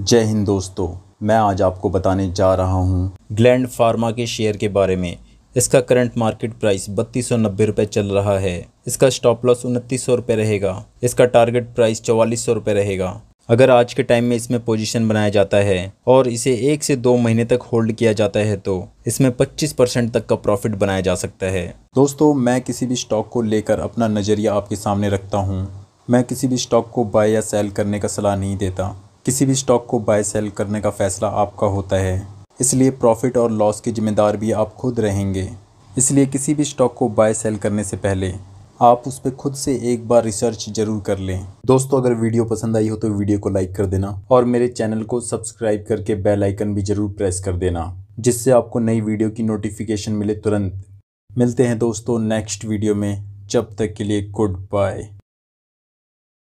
जय हिंद दोस्तों मैं आज आपको बताने जा रहा हूं ग्लैंड फार्मा के शेयर के बारे में इसका करंट मार्केट प्राइस बत्तीस सौ नब्बे रुपये चल रहा है इसका स्टॉप लॉस उनतीस सौ रुपये रहेगा इसका टारगेट प्राइस चौवालीस सौ रुपये रहेगा अगर आज के टाइम में इसमें पोजीशन बनाया जाता है और इसे एक से दो महीने तक होल्ड किया जाता है तो इसमें 25 परसेंट तक का प्रॉफिट बनाया जा सकता है दोस्तों मैं किसी भी स्टॉक को लेकर अपना नज़रिया आपके सामने रखता हूँ मैं किसी भी स्टॉक को बाय या सेल करने का सलाह नहीं देता किसी भी स्टॉक को बाय सेल करने का फैसला आपका होता है इसलिए प्रॉफिट और लॉस के जिम्मेदार भी आप खुद रहेंगे इसलिए किसी भी स्टॉक को बाय सेल करने से पहले आप उस पर खुद से एक बार रिसर्च जरूर कर लें दोस्तों अगर वीडियो पसंद आई हो तो वीडियो को लाइक कर देना और मेरे चैनल को सब्सक्राइब करके बेल आइकन भी ज़रूर प्रेस कर देना जिससे आपको नई वीडियो की नोटिफिकेशन मिले तुरंत मिलते हैं दोस्तों नेक्स्ट वीडियो में जब तक के लिए गुड बाय